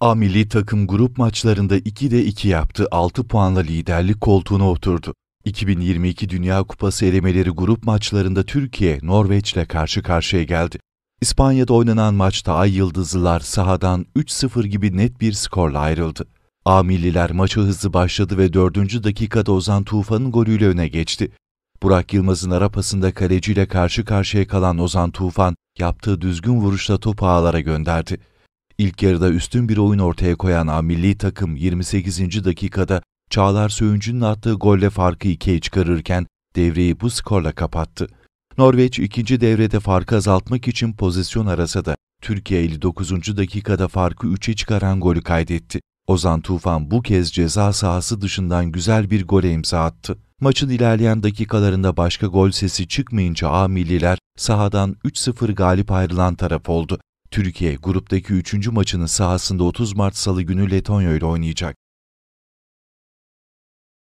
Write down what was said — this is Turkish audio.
A milli takım grup maçlarında 2'de 2 yaptı, 6 puanla liderlik koltuğuna oturdu. 2022 Dünya Kupası elemeleri grup maçlarında Türkiye, Norveç'le karşı karşıya geldi. İspanya'da oynanan maçta Ay Yıldızlılar sahadan 3-0 gibi net bir skorla ayrıldı. A milliler maça hızlı başladı ve 4. dakikada Ozan Tufan'ın golüyle öne geçti. Burak Yılmaz'ın arapasında kaleciyle karşı karşıya kalan Ozan Tufan yaptığı düzgün vuruşla topu ağlara gönderdi. İlk yarıda üstün bir oyun ortaya koyan A milli takım 28. dakikada Çağlar Söğüncü'nün attığı golle farkı ikiye çıkarırken devreyi bu skorla kapattı. Norveç ikinci devrede farkı azaltmak için pozisyon arasa da Türkiye 59. dakikada farkı 3'e çıkaran golü kaydetti. Ozan Tufan bu kez ceza sahası dışından güzel bir gole imza attı. Maçın ilerleyen dakikalarında başka gol sesi çıkmayınca A milliler sahadan 3-0 galip ayrılan taraf oldu. Türkiye gruptaki 3. maçını sahasında 30 Mart Salı günü Letonya ile oynayacak.